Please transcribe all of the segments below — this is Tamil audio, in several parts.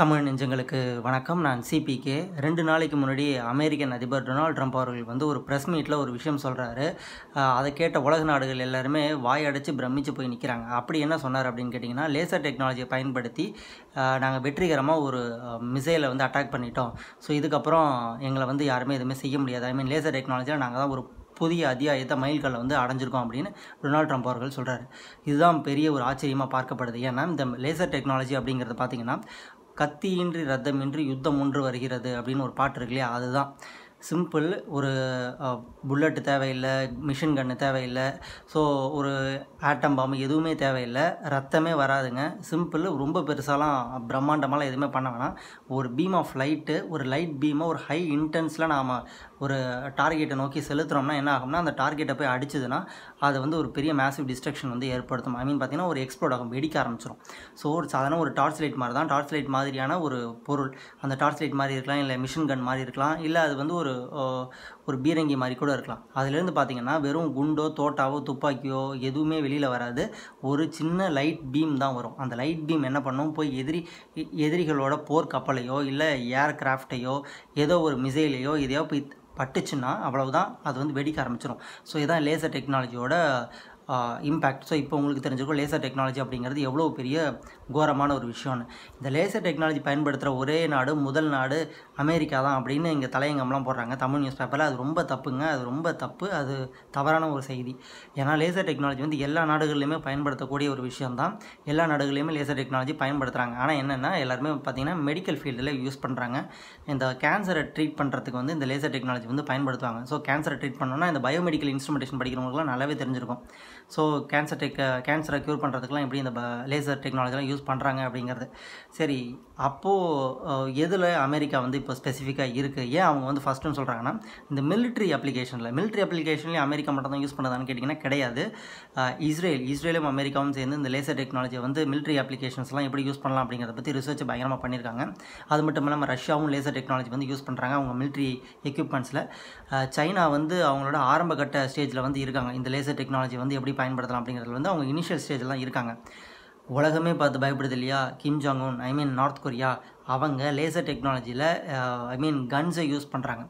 தமிழ் நெஞ்சங்களுக்கு வணக்கம் நான் சிபிகே ரெண்டு நாளைக்கு முன்னாடி அமெரிக்கன் அதிபர் டொனால்ட் ட்ரம்ப் அவர்கள் வந்து ஒரு ப்ரெஸ் மீட்டில் ஒரு விஷயம் சொல்கிறாரு அதை கேட்ட உலக நாடுகள் எல்லாருமே வாயடைச்சு பிரமிச்சு போய் நிற்கிறாங்க அப்படி என்ன சொன்னார் அப்படின்னு கேட்டிங்கன்னா லேசர் டெக்னாலஜியை பயன்படுத்தி நாங்கள் வெற்றிகரமாக ஒரு மிசைலை வந்து அட்டாக் பண்ணிட்டோம் ஸோ இதுக்கப்புறம் எங்களை வந்து யாருமே எதுவுமே செய்ய முடியாது ஐ மீன் லேசர் டெக்னாலஜியில் நாங்கள் தான் ஒரு புதிய அத்தியாயத்தை மைல்கல்லை வந்து அடைஞ்சிருக்கோம் அப்படின்னு டொனால்ட் ட்ரம்ப் அவர்கள் சொல்கிறார் இதுதான் பெரிய ஒரு ஆச்சரியமாக பார்க்கப்படுது ஏன்னா இந்த லேசர் டெக்னாலஜி அப்படிங்கிறது பார்த்திங்கன்னா கத்தியின்றி ரத்தமின்றி யுத்தம் ஒன்று வருகிறது அப்படின்னு ஒரு பாட்டு இருக்கு இல்லையா அதுதான் சிம்பிள் ஒரு புல்லட்டு தேவையில்லை மிஷின் கன்று தேவையில்லை ஸோ ஒரு ஆட்டம் பாம்பு எதுவுமே தேவையில்லை ரத்தமே வராதுங்க சிம்பிள் ரொம்ப பெருசாலாம் பிரம்மாண்டமாலாம் எதுவுமே பண்ண வேணாம் ஒரு பீம் ஆஃப் லைட்டு ஒரு லைட் பீமை ஒரு ஹை இன்டென்ஸில் நாம் ஒரு டார்கெட்டை நோக்கி செலுத்துகிறோம்னா என்ன ஆகும்னா அந்த டார்கெட்டை போய் அடிச்சதுன்னா அதை வந்து ஒரு பெரிய மேசிவ் டிஸ்ட்ரக்ஷன் வந்து ஏற்படுத்தும் ஐ மீன் பார்த்தீங்கன்னா ஒரு எக்ஸ்ப்ளோட் ஆகும் வெடிக்க ஆரம்பிச்சிடும் ஸோ ஒரு சாதாரண ஒரு டார்ச் லைட் மாதிரி தான் டார்ச் லைட் மாதிரியான ஒரு பொருள் அந்த டார்ச் லைட் மாதிரி இருக்கலாம் இல்லை மிஷின் கன் மாதிரி இருக்கலாம் இல்லை அது வந்து ஒரு ஒரு பீரங்கி மாதிரி கூட இருக்கலாம் அதுலேருந்து பார்த்தீங்கன்னா வெறும் குண்டோ தோட்டாவோ துப்பாக்கியோ எதுவுமே வெளியில் வராது ஒரு சின்ன லைட் பீம் தான் வரும் அந்த லைட் பீம் என்ன பண்ணும் போய் எதிரி எதிரிகளோட போர்க்கப்பலையோ இல்லை ஏர்கிராஃப்டையோ ஏதோ ஒரு மிசைலையோ எதையோ போய் பட்டுச்சுன்னா அவ்வளவுதான் அது வந்து வெடிக்க ஆரம்பிச்சிடும் ஸோ இதுதான் லேசர் டெக்னாலஜியோட இம்பேக்ட் ஸோ இப்போ உங்களுக்கு தெரிஞ்சிருக்கும் லேசர் டெக்னாலஜி அப்படிங்கிறது எவ்வளோ பெரிய கோரமான ஒரு விஷயம்னு இந்த லேசர் டெக்னாலஜி பயன்படுத்துகிற ஒரே நாடு முதல் நாடு அமெரிக்கா தான் அப்படின்னு இங்கே தலையங்கம்லாம் போடுறாங்க தமிழ் நியூஸ் பேப்பரில் அது ரொம்ப தப்புங்க அது ரொம்ப தப்பு அது தவறான ஒரு செய்தி ஏன்னா லேசர் டெக்னாலஜி வந்து எல்லா நாடுகள்லையுமே பயன்படுத்தக்கூடிய ஒரு விஷயம் தான் எல்லா நாடுகள்லையுமே லேசர் டெக்னாலஜி பயன்படுத்துகிறாங்க ஆனால் என்னென்னா எல்லாருமே பார்த்திங்கன்னா மெடிக்கல் ஃபீல்டில் யூஸ் பண்ணுறாங்க இந்த கேன்சரை ட்ரீட் பண்ணுறதுக்கு வந்து இந்த லேசர் டெக்னாலஜி வந்து பயன்படுத்துவாங்க ஸோ கேன்சரை ட்ரீட் பண்ணோன்னா இந்த பயோமெடிக்கல் இன்ஸ்ட்ருமெண்டேஷன் படிக்கிறவங்களுக்குலாம் நல்லாவே தெரிஞ்சிருக்கும் ஸோ கேன்சர் டெக் கேன்சரை க்யூர் பண்ணுறதுக்குலாம் எப்படி இந்த லேசர் டெக்னாலஜிலாம் யூஸ் பண்ணுறாங்க அப்படிங்கிறது சரி அப்போது எதில் அமெரிக்கா வந்து இப்போ ஸ்பெசிஃபிக்காக இருக்குது ஏன் அவங்க வந்து ஃபஸ்ட்டுன்னு சொல்கிறாங்கன்னா இந்த மிலிட்ரி அப்ளிகேஷனில் மிலிட்ரி அப்ளிகேஷன்லேயும் அமெரிக்கா மட்டும் தான் யூஸ் பண்ணுறதான்னு கேட்டிங்கன்னா கிடையாது இஸ்ரேல் இஸ்ரேலும் அமெரிக்காவும் சேர்ந்து இந்த லேசர் டெக்னாலஜியை வந்து மிலிட்ரி அப்ளிகேஷன்ஸ்லாம் எப்படி யூஸ் பண்ணலாம் அப்படிங்கிறத பற்றி ரிசர்ச் பயங்கரமாக பண்ணியிருக்காங்க அது மட்டும் இல்லாமல் ரஷ்யாவும் லேசர் டெக்னாலஜி வந்து யூஸ் பண்ணுறாங்க அவங்க மிலிட்ரி எக்யூப்மெண்ட்ஸில் சைனா வந்து அவங்களோட ஆரம்பகட்ட ஸ்டேஜில் வந்து இருக்காங்க இந்த லேசர் டெக்னாலஜி வந்து எப்படி பயன்படுத்தலாம் அப்படிங்கிறதுல வந்து அவங்க இனிஷியல் ஸ்டேஜில் தான் இருக்காங்க உலகமே பார்த்து பயப்படுது இல்லையா Kim Un I mean North Korea அவங்க லேசர் டெக்னாலஜியில் ஐ மீன் கன்ஸை யூஸ் பண்ணுறாங்க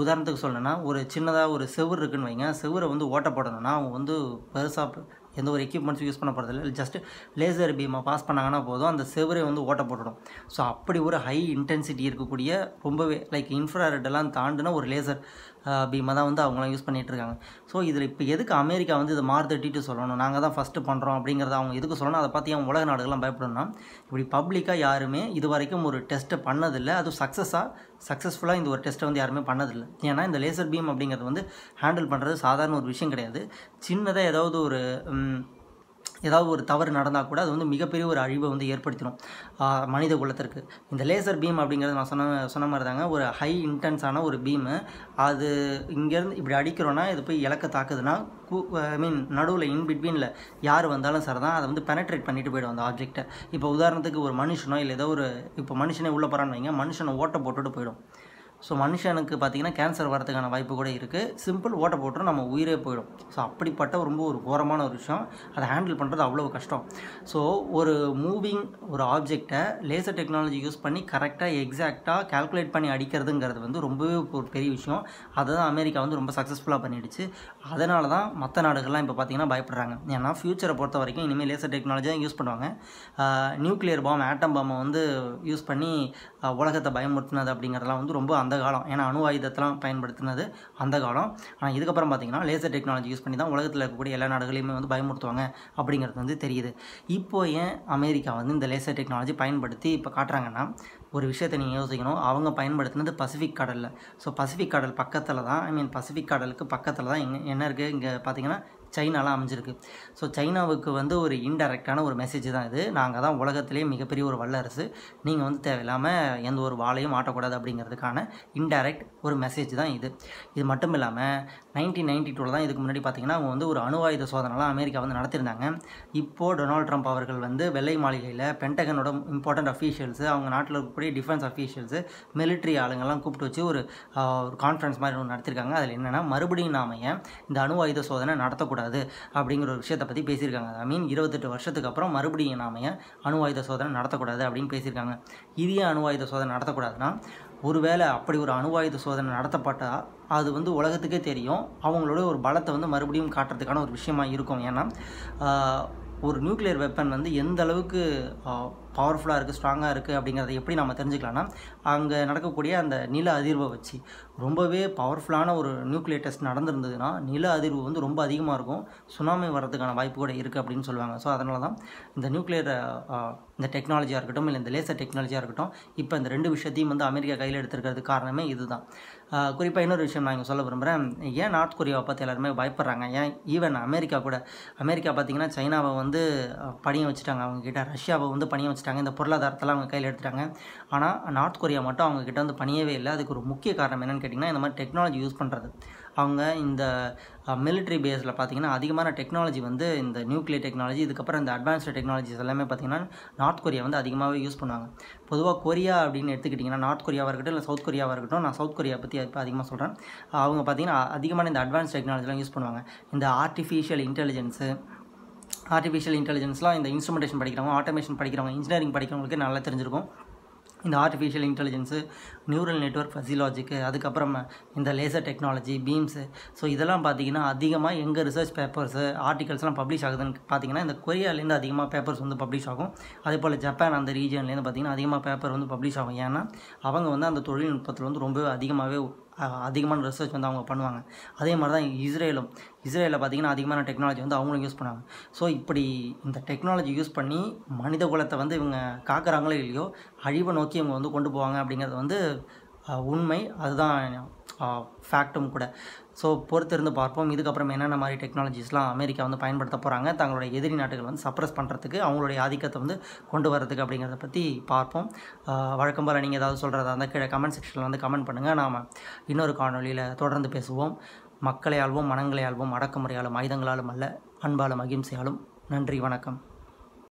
உதாரணத்துக்கு சொல்லணும்னா ஒரு சின்னதாக ஒரு செவுர் இருக்குன்னு வைங்க செவுரை வந்து ஓட்ட போடணும்னா அவங்க வந்து பெருசாக எந்த ஒரு எக்யூப்மெண்ட்ஸும் யூஸ் பண்ண போகிறதில்ல ஜஸ்ட் லேசர் பீமை பாஸ் பண்ணாங்கன்னா போதும் அந்த செவரை வந்து ஓட்ட போட்டுடும் ஸோ அப்படி ஒரு ஹை இன்டென்சிட்டி இருக்கக்கூடிய ரொம்பவே லைக் இன்ஃப்ராரெட்டெல்லாம் தாண்டினா ஒரு லேசர் பீமை தான் வந்து அவங்களாம் யூஸ் பண்ணிகிட்ருக்காங்க ஸோ இதில் இப்போ எதுக்கு அமெரிக்கா வந்து இது மாறுதட்டிட்டு சொல்லணும் நாங்கள் தான் ஃபஸ்ட்டு பண்ணுறோம் அப்படிங்கிறத அவங்க எதுக்கு சொல்லணும் அதை பற்றி அவங்க உலக நாடுகள்லாம் பயப்படணும்னா இப்படி பப்ளிக்காக யாருமே இது வரைக்கும் ஒரு டெஸ்ட்டை பண்ணதில்லை அதுவும் சக்ஸஸாக சக்ஸஸ்ஃபுல்லாக இந்த ஒரு டெஸ்ட்டை வந்து யாருமே பண்ணதில்லை ஏன்னா இந்த லேசர் பீம் அப்படிங்கிறது வந்து ஹேண்டில் பண்ணுறது சாதாரண ஒரு விஷயம் கிடையாது சின்னதாக ஏதாவது ஒரு ஏதாவது ஒரு தவறு நடந்தால் கூட அது வந்து மிகப்பெரிய ஒரு அழிவை வந்து ஏற்படுத்திடும் மனித குலத்திற்கு இந்த லேசர் பீம் அப்படிங்கிறது நான் சொன்ன சொன்ன மாதிரி தாங்க ஒரு ஹை இன்டென்ஸான ஒரு பீமு அது இங்கேருந்து இப்படி அடிக்கிறோன்னா இது போய் இலக்க தாக்குதுன்னா ஐ மீன் நடுவில் இன் பிட்வீனில் யார் வந்தாலும் சார் தான் அதை வந்து பெனட்ரேட் பண்ணிட்டு போயிடும் அந்த ஆப்ஜெக்டை இப்போ உதாரணத்துக்கு ஒரு மனுஷனோ இல்லை ஏதோ ஒரு இப்போ மனுஷனே உள்ளே போகிறான்னு வைங்க மனுஷனை ஓட்டை போட்டுட்டு போயிடும் ஸோ மனுஷனுக்கு பார்த்திங்கன்னா கேன்சர் வரதுக்கான வாய்ப்பு கூட இருக்குது சிம்பிள் ஓட்டை போட்டுரும் நம்ம உயிரே போயிடும் ஸோ அப்படிப்பட்ட ரொம்ப ஒரு கோரமான ஒரு விஷயம் அதை ஹேண்டில் பண்ணுறது அவ்வளோ கஷ்டம் ஸோ ஒரு மூவிங் ஒரு ஆப்ஜெக்டை லேசர் டெக்னாலஜி யூஸ் பண்ணி கரெக்டாக எக்ஸாக்டாக கேல்குலேட் பண்ணி அடிக்கிறதுங்கிறது வந்து ரொம்பவே ஒரு பெரிய விஷயம் அதை தான் அமெரிக்கா வந்து ரொம்ப சக்ஸஸ்ஃபுல்லாக பண்ணிடுச்சு அதனால தான் மற்ற நாடுகள்லாம் இப்போ பார்த்திங்கன்னா பயப்படுறாங்க ஏன்னா ஃப்யூச்சரை பொறுத்த வரைக்கும் இனிமேல் லேசர் டெக்னாலஜி தான் யூஸ் பண்ணுவாங்க நியூக்ளியர் பாம் ஆட்டம் பாம்பை வந்து யூஸ் பண்ணி உலகத்தை பயமுறுத்தினது அப்படிங்கிறதெல்லாம் வந்து ரொம்ப அந்த காலம் ஏன்னா அணு ஆயுதத்தெலாம் பயன்படுத்தினது அந்த காலம் ஆனால் இதுக்கப்புறம் பார்த்திங்கன்னா லேசர் டெக்னாலஜி யூஸ் பண்ணி தான் உலகத்தில் இருக்கக்கூடிய எல்லா நாடுகளையுமே வந்து பயமுறுத்துவாங்க அப்படிங்கிறது வந்து தெரியுது இப்போ ஏன் அமெரிக்கா வந்து இந்த லேசர் டெக்னாலஜி பயன்படுத்தி இப்போ காட்டுறாங்கன்னா ஒரு விஷயத்தை நீங்கள் யோசிக்கணும் அவங்க பயன்படுத்தினது பசிஃபிக் கடலில் ஸோ பசிஃபிக் கடல் பக்கத்தில் தான் ஐ மீன் பசிஃபிக் கடலுக்கு பக்கத்தில் தான் இங்கே என்ன இருக்குது இங்கே பார்த்திங்கன்னா சைனாலாம் அமைஞ்சிருக்கு ஸோ சைனாவுக்கு வந்து ஒரு இன்டெரக்டான ஒரு மெசேஜ் தான் இது நாங்கள் தான் உலகத்திலேயே மிகப்பெரிய ஒரு வல்லரசு நீங்கள் வந்து தேவையில்லாமல் எந்த ஒரு வாழையும் ஆட்டக்கூடாது அப்படிங்கிறதுக்கான இன்டெரக்ட் ஒரு மெசேஜ் தான் இது இது மட்டும் இல்லாமல் நைன்டீன் நைன்டி டூவில் தான் இதுக்கு முன்னாடி பார்த்திங்கன்னா அவங்க வந்து ஒரு அணு ஆயுத சோதனைலாம் அமெரிக்கா வந்து நடத்திருந்தாங்க இப்போது டொனால்ட் ட்ரம்ப் அவர்கள் வந்து வெள்ளை மாளிகையில் பென்டகனோட இம்பார்ட்டண்ட் அஃபீஷியல்ஸு அவங்க நாட்டில் இருக்கக்கூடிய டிஃபென்ஸ் அஃபீஷியல்ஸு மிலிட்ரி ஆளுங்கள்லாம் கூப்பிட்டு வச்சு ஒரு கான்ஃபரன்ஸ் மாதிரி ஒன்று நடத்திருக்காங்க அதில் என்னென்னா மறுபடியும் நாம இந்த அணு ஆயுத சோதனை நடத்தக்கூடாது கூடாது அப்படிங்கிற ஒரு விஷயத்தை பற்றி பேசியிருக்காங்க ஐ மீன் இருபத்தெட்டு வருஷத்துக்கு அப்புறம் மறுபடியும் நாம ஏன் அணுவாயுத சோதனை நடத்தக்கூடாது அப்படின்னு பேசியிருக்காங்க இது ஏன் அணுவாயுத சோதனை நடத்தக்கூடாதுன்னா ஒருவேளை அப்படி ஒரு அணுவாயுத சோதனை நடத்தப்பட்டால் அது வந்து உலகத்துக்கே தெரியும் அவங்களோட ஒரு பலத்தை வந்து மறுபடியும் காட்டுறதுக்கான ஒரு விஷயமா இருக்கும் ஏன்னா ஒரு நியூக்ளியர் வெப்பன் வந்து எந்த அளவுக்கு பவர்ஃபுல்லாக இருக்குது ஸ்ட்ராங்காக இருக்குது அப்படிங்கிறத எப்படி நம்ம தெரிஞ்சுக்கலாம்னா அங்கே நடக்கக்கூடிய அந்த நில அதிர்வை வச்சு ரொம்பவே பவர்ஃபுல்லான ஒரு நியூக்ளியர் டெஸ்ட் நடந்திருந்ததுன்னா நில அதிர்வு வந்து ரொம்ப அதிகமாக இருக்கும் சுனாமி வர்றதுக்கான வாய்ப்பு கூட இருக்குது அப்படின்னு சொல்லுவாங்க ஸோ அதனால தான் இந்த நியூக்ளியர் இந்த டெக்னாலஜியாக இருக்கட்டும் இல்லை இந்த லேசர் டெக்னாலஜியாக இருக்கட்டும் இப்போ இந்த ரெண்டு விஷயத்தையும் வந்து அமெரிக்கா கையில் எடுத்துருக்கிறது காரணமே இதுதான் குறிப்பாக இன்னொரு விஷயம் நான் இங்கே சொல்ல விரும்புகிறேன் ஏன் நார்த் கொரியாவை பார்த்து எல்லாருமே பயப்படுறாங்க ஏன் ஈவன் அமெரிக்கா கூட அமெரிக்கா பார்த்திங்கன்னா சைனாவை வந்து பணியை வச்சுட்டாங்க அவங்க கிட்டே ரஷ்யாவை வந்து பணியை வச்சுட்டாங்க ஆரம்பிச்சிட்டாங்க இந்த பொருளாதாரத்தெல்லாம் அவங்க கையில் எடுத்துட்டாங்க ஆனால் நார்த் கொரியா மட்டும் அவங்க கிட்ட வந்து பணியவே இல்லை அதுக்கு ஒரு முக்கிய காரணம் என்னென்னு கேட்டிங்கன்னா இந்த மாதிரி டெக்னாலஜி யூஸ் பண்ணுறது அவங்க இந்த மிலிட்ரி பேஸில் பார்த்திங்கன்னா அதிகமான டெக்னாலஜி வந்து இந்த நியூக்ளியர் டெக்னாலஜி இதுக்கப்புறம் இந்த அட்வான்ஸ்டு டெக்னாலஜிஸ் எல்லாமே பார்த்திங்கன்னா நார்த் கொரியா வந்து அதிகமாகவே யூஸ் பண்ணுவாங்க பொதுவாக கொரியா அப்படின்னு எடுத்துக்கிட்டிங்கன்னா நார்த் கொரியாவாக இருக்கட்டும் இல்லை சவுத் கொரியாவாக இருக்கட்டும் நான் சவுத் கொரியா பற்றி இப்போ அதிகமாக சொல்கிறேன் அவங்க பார்த்திங்கன்னா அதிகமான இந்த அட்வான்ஸ் டெக்னாலஜிலாம் யூஸ் பண்ணுவாங்க இந்த ஆர்டிஃபிஷியல் இன்டெலிஜென்ஸு ஆர்டிஃபிஷியல் இன்டெலிஜென்ஸ்லாம் இந்த இன்ஸ்ட்ருமெண்டேஷன் படிக்கிறவங்க ஆட்டோமேஷன் படிக்கிறவங்க இன்ஜினியரிங் படிக்கிறவங்களுக்கு நல்லா தெரிஞ்சிருக்கும் இந்த artificial intelligence neural network fuzzy logic அதுக்கப்புறமா இந்த லேசர் டெக்னாலஜி பீம்ஸு ஸோ இதெல்லாம் பார்த்தீங்கன்னா அதிகமாக எங்கள் ரிசர்ச் பேப்பர்ஸு ஆர்டிகல்ஸ்லாம் பப்ளிஷ் ஆகுதுன்னு பார்த்தீங்கன்னா இந்த கொரியாலேருந்து அதிகமாக பேப்பர்ஸ் வந்து பப்ளிஷ் ஆகும் அதே போல் ஜப்பான் அந்த ரீஜன்லேருந்து பார்த்திங்கன்னா அதிகமாக பேப்பர் வந்து பப்ளிஷ் ஆகும் ஏன்னா அவங்க வந்து அந்த தொழில்நுட்பத்தில் வந்து ரொம்பவே அதிகமாகவே அதிகமான ரிசர்ச் வந்து அவங்க பண்ணுவாங்க அதே மாதிரி தான் இஸ்ரேலும் இஸ்ரேலில் பார்த்திங்கன்னா அதிகமான டெக்னாலஜி வந்து அவங்களும் யூஸ் பண்ணுவாங்க ஸோ இப்படி இந்த டெக்னாலஜி யூஸ் பண்ணி மனித குலத்தை வந்து இவங்க காக்கிறாங்களோ இல்லையோ அழிவை நோக்கி இவங்க வந்து கொண்டு போவாங்க அப்படிங்கிறது வந்து உண்மை அதுதான் ஃபேக்ட்டும் கூட ஸோ பொறுத்திருந்து பார்ப்போம் இதுக்கப்புறம் என்னென்ன மாதிரி டெக்னாலஜிஸ்லாம் அமெரிக்கா வந்து பயன்படுத்த போகிறாங்க தங்களுடைய எதிரி நாடுகள் வந்து சப்ரஸ் பண்ணுறதுக்கு அவங்களுடைய ஆதிக்கத்தை வந்து கொண்டு வரதுக்கு அப்படிங்கிறத பற்றி பார்ப்போம் வழக்கம் போல் நீங்கள் ஏதாவது சொல்கிறதா இருந்தால் கீழே கமெண்ட் செக்ஷனில் வந்து கமெண்ட் பண்ணுங்கள் நாம் இன்னொரு காணொலியில் தொடர்ந்து பேசுவோம் மக்களை ஆள்வோம் மனங்களை அடக்குமுறையாலும் ஆயுதங்களாலும் அல்ல அன்பாலும் அகிம்சையாலும் நன்றி வணக்கம்